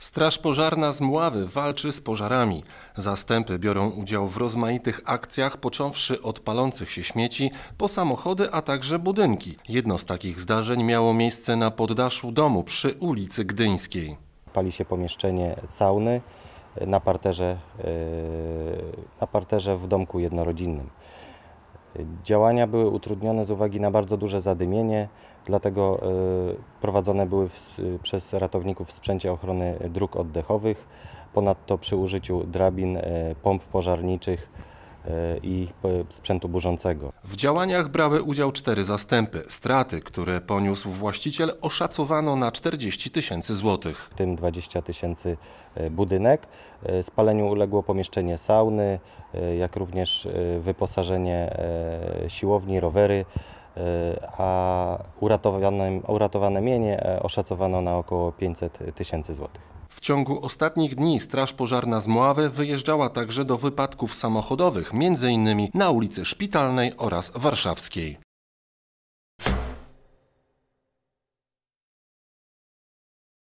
Straż Pożarna z Mławy walczy z pożarami. Zastępy biorą udział w rozmaitych akcjach, począwszy od palących się śmieci, po samochody, a także budynki. Jedno z takich zdarzeń miało miejsce na poddaszu domu przy ulicy Gdyńskiej. Pali się pomieszczenie sauny e, na parterze, e, na parterze w domku jednorodzinnym. Działania były utrudnione z uwagi na bardzo duże zadymienie, dlatego e, prowadzone były w, przez ratowników w sprzęcie ochrony dróg oddechowych. Ponadto przy użyciu drabin, e, pomp pożarniczych E, i e, sprzętu burzącego. W działaniach brały udział cztery zastępy. Straty, które poniósł właściciel, oszacowano na 40 tysięcy złotych. W tym 20 tysięcy e, budynek. Spaleniu uległo pomieszczenie sauny, jak również wyposażenie siłowni, rowery a uratowane, uratowane mienie oszacowano na około 500 tysięcy złotych. W ciągu ostatnich dni Straż Pożarna z Moawy wyjeżdżała także do wypadków samochodowych, m.in. na ulicy Szpitalnej oraz Warszawskiej.